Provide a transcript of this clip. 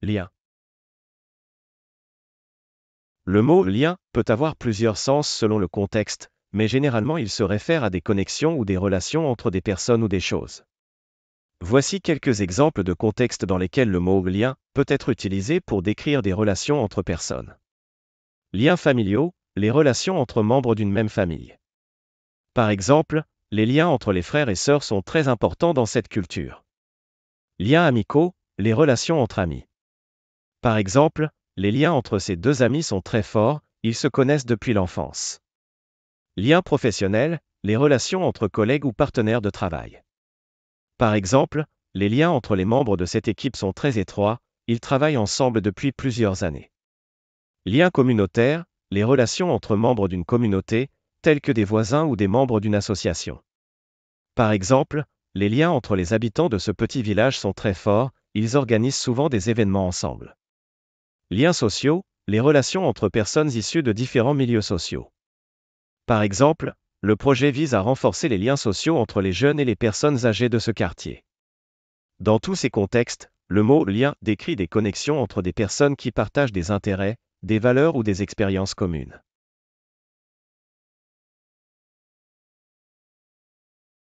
Lien. Le mot lien peut avoir plusieurs sens selon le contexte, mais généralement il se réfère à des connexions ou des relations entre des personnes ou des choses. Voici quelques exemples de contextes dans lesquels le mot lien peut être utilisé pour décrire des relations entre personnes. Liens familiaux, les relations entre membres d'une même famille. Par exemple, les liens entre les frères et sœurs sont très importants dans cette culture. Liens amicaux, les relations entre amis. Par exemple, les liens entre ces deux amis sont très forts, ils se connaissent depuis l'enfance. Liens professionnels, les relations entre collègues ou partenaires de travail. Par exemple, les liens entre les membres de cette équipe sont très étroits, ils travaillent ensemble depuis plusieurs années. Liens communautaires, les relations entre membres d'une communauté, tels que des voisins ou des membres d'une association. Par exemple, les liens entre les habitants de ce petit village sont très forts, ils organisent souvent des événements ensemble. Liens sociaux, les relations entre personnes issues de différents milieux sociaux. Par exemple, le projet vise à renforcer les liens sociaux entre les jeunes et les personnes âgées de ce quartier. Dans tous ces contextes, le mot lien décrit des connexions entre des personnes qui partagent des intérêts, des valeurs ou des expériences communes.